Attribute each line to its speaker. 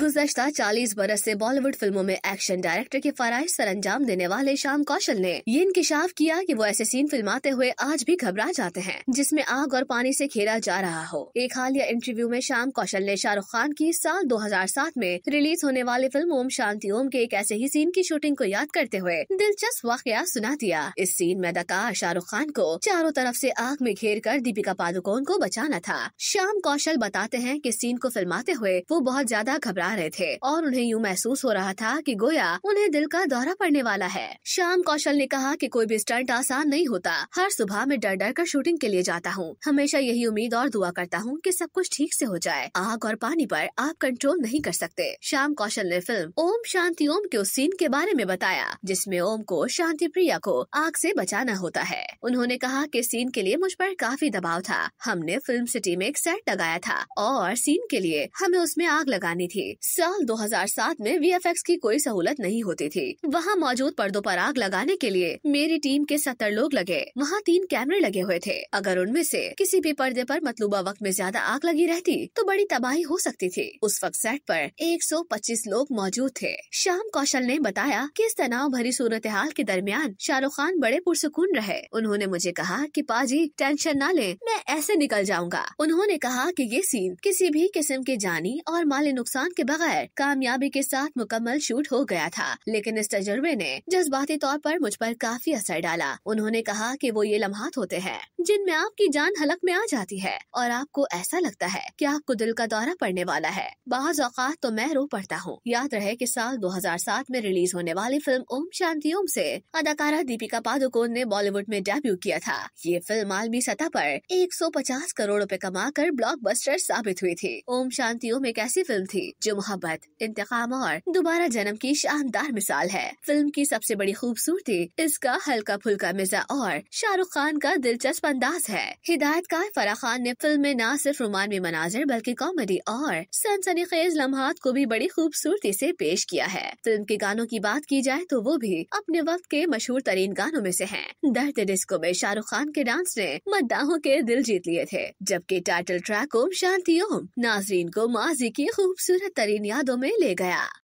Speaker 1: गुजश्ता 40 बरस से बॉलीवुड फिल्मों में एक्शन डायरेक्टर के फराइज अंजाम देने वाले श्याम कौशल ने ये इंकशाफ किया कि वो ऐसे सीन फिल्माते हुए आज भी घबरा जाते हैं जिसमें आग और पानी से खेला जा रहा हो एक हालिया इंटरव्यू में श्याम कौशल ने शाहरुख खान की साल सात में रिलीज होने वाली फिल्म ओम शांति ओम के एक ऐसे ही सीन की शूटिंग को याद करते हुए दिलचस्प वाकया सुना दिया इस सीन में अदाकार शाहरुख खान को चारों तरफ ऐसी आग में घेर कर दीपिका पादुकोण को बचाना था श्याम कौशल बताते हैं की सीन को फिल्माते हुए वो बहुत ज्यादा घबरा मुस्कुरा रहे थे और उन्हें यूँ महसूस हो रहा था कि गोया उन्हें दिल का दौरा पड़ने वाला है श्याम कौशल ने कहा कि कोई भी स्टंट आसान नहीं होता हर सुबह मैं डर डर कर शूटिंग के लिए जाता हूँ हमेशा यही उम्मीद और दुआ करता हूँ कि सब कुछ ठीक से हो जाए आग और पानी पर आप कंट्रोल नहीं कर सकते श्याम कौशल ने फिल्म ओम शांति ओम के उस सीन के बारे में बताया जिसमे ओम को शांति प्रिया को आग ऐसी बचाना होता है उन्होंने कहा की सीन के लिए मुझ पर काफी दबाव था हमने फिल्म सिटी में एक सेट लगाया था और सीन के लिए हमें उसमें आग लगानी थी साल 2007 में वीएफएक्स की कोई सहूलत नहीं होती थी वहाँ मौजूद पर्दों पर आग लगाने के लिए मेरी टीम के सत्तर लोग लगे वहाँ तीन कैमरे लगे हुए थे अगर उनमें से किसी भी पर्दे पर मतलूबा वक्त में ज्यादा आग लगी रहती तो बड़ी तबाही हो सकती थी उस वक्त सेट पर 125 लोग मौजूद थे शाम कौशल ने बताया कि इस तनाव भरी सूरत हाल के दरमियान शाहरुख खान बड़े पुरसकून रहे उन्होंने मुझे कहा कि पाजी टेंशन ना लें मैं ऐसे निकल जाऊंगा उन्होंने कहा कि ये सीन किसी भी किस्म के जानी और माली नुकसान के बगैर कामयाबी के साथ मुकम्मल शूट हो गया था लेकिन इस तजुर्बे ने जज्बाती तौर पर मुझ पर काफी असर डाला उन्होंने कहा कि वो ये लम्हात होते हैं जिनमें आपकी जान हलक में आ जाती है और आपको ऐसा लगता है कि आपको दिल का दौरा पड़ने वाला है बाज औकात तो मैं रो पड़ता हूँ याद रहे की साल सात में रिलीज होने वाली फिल्म ओम शांति ओम से अदाकारा दीपिका पादुकोण ने बॉलीवुड में डेब्यू किया था ये फिल्म आलमी सतह पर 150 करोड़ रूपए कमाकर ब्लॉकबस्टर साबित हुई थी ओम शांति ओम एक ऐसी फिल्म थी जो मोहब्बत इंतकाम और दोबारा जन्म की शानदार मिसाल है फिल्म की सबसे बड़ी खूबसूरती इसका हल्का फुल्का मिजा और शाहरुख खान का दिलचस्प अंदाज है हिदायतकार फराह खान ने फिल्म में न सिर्फ रोमानवी मनाजिर बल्कि कॉमेडी और सनसनी खेज लम्हात को भी बड़ी खूबसूरती ऐसी पेश किया है फिल्म के गानों की बात की जाए तो वो भी अपने वक्त के मशहूर तरीन गानों में ऐसी है दर्द डिस्को में शाहरुख खान के डांस ने मद्दाहों के दिल जीत लिए थे जबकि टाइटल ट्रैक ओम शांति ओम नाजरीन को माजी की खूबसूरत करीन यादों में ले गया